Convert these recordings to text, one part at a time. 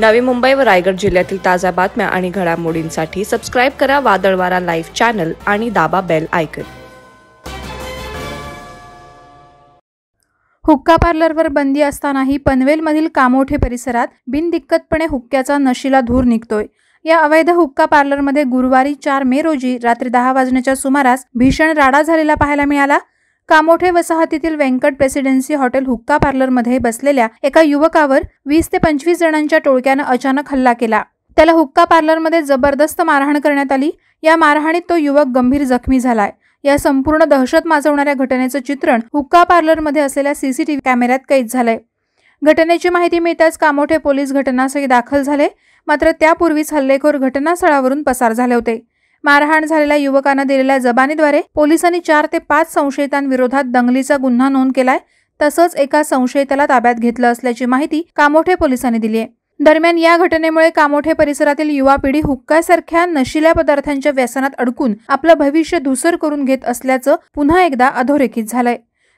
नवी मुंबई व रायगड जिल्ह्यातील ताज्या बातम्या आणि घडामोडींसाठी सबस्क्राईब करा वादळवारा लाईव्ह चॅनल आणि दाबा बेल आयकन हुक्का पार्लरवर बंदी असतानाही पनवेलमधील कामोठे परिसरात बिनदिक्कतपणे हुक्क्याचा नशीला धूर निघतोय या अवैध हुक्का पार्लरमध्ये गुरुवारी चार मे रोजी रात्री दहा वाजण्याच्या सुमारास भीषण राडा झालेला पाहायला मिळाला कामोठे वसाहतीतील व्यंकट प्रेसिडेन्सी हॉटेल हुक्का पार्लरमध्ये बसलेल्या एका युवकावर वीस ते पंचवीस जणांच्या टोळक्यानं अचानक हल्ला केला त्याला हुक्का पार्लरमध्ये जबरदस्त मारहाण करण्यात आली या मारहाणीत तो युवक गंभीर जखमी झालाय या संपूर्ण दहशत माजवणाऱ्या घटनेचं चित्रण हुक्का पार्लरमध्ये असलेल्या सीसीटीव्ही कॅमेऱ्यात कैद झालंय घटनेची माहिती मिळताच कामोठे पोलीस घटनास्थळी दाखल झाले मात्र त्यापूर्वीच हल्लेखोर घटनास्थळावरून पसार झाले होते मारहाण झालेल्या युवकानं दिलेल्या जबानीद्वारे पोलिसांनी चार ते पाच संशयितांविरोधात दंगलीचा गुन्हा नोंद केलाय तसंच एका संशयिताला ताब्यात घेतलं असल्याची माहिती कामोठे पोलिसांनी दिली आहे दरम्यान या घटनेमुळे कामोठे परिसरातील युवा पिढी हुक्कासारख्या नशिल्या पदार्थांच्या व्यसनात अडकून आपलं भविष्य धुसर करून घेत असल्याचं पुन्हा एकदा अधोरेखित झालंय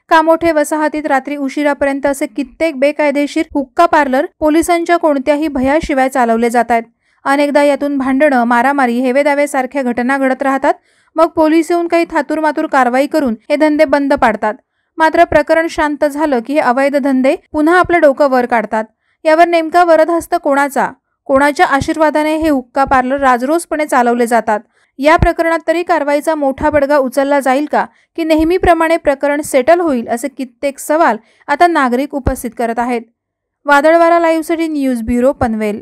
कामोठे वसाहतीत रात्री उशिरापर्यंत असे कित्येक बेकायदेशीर हुक्का पार्लर पोलिसांच्या कोणत्याही भयाशिवाय चालवले जात आहेत अनेकदा यातून भांडणं मारामारी हेवेदावेसारख्या घटना घडत राहतात मग पोलीस येऊन काही थातूरमातूर कारवाई करून हे धंदे बंद पाडतात मात्र प्रकरण शांत झालं की हे अवैध धंदे पुन्हा आपलं डोकं वर काढतात यावर नेमका वरदहस्त कोणाचा कोणाच्या आशीर्वादाने हे हुक्का पार्लर राजरोसपणे चालवले जातात या प्रकरणात तरी कारवाईचा मोठा बडगा उचलला जाईल का की नेहमीप्रमाणे प्रकरण सेटल होईल असे कित्येक सवाल आता नागरिक उपस्थित करत आहेत वादळवारा लाईव्हसाठी न्यूज ब्युरो पनवेल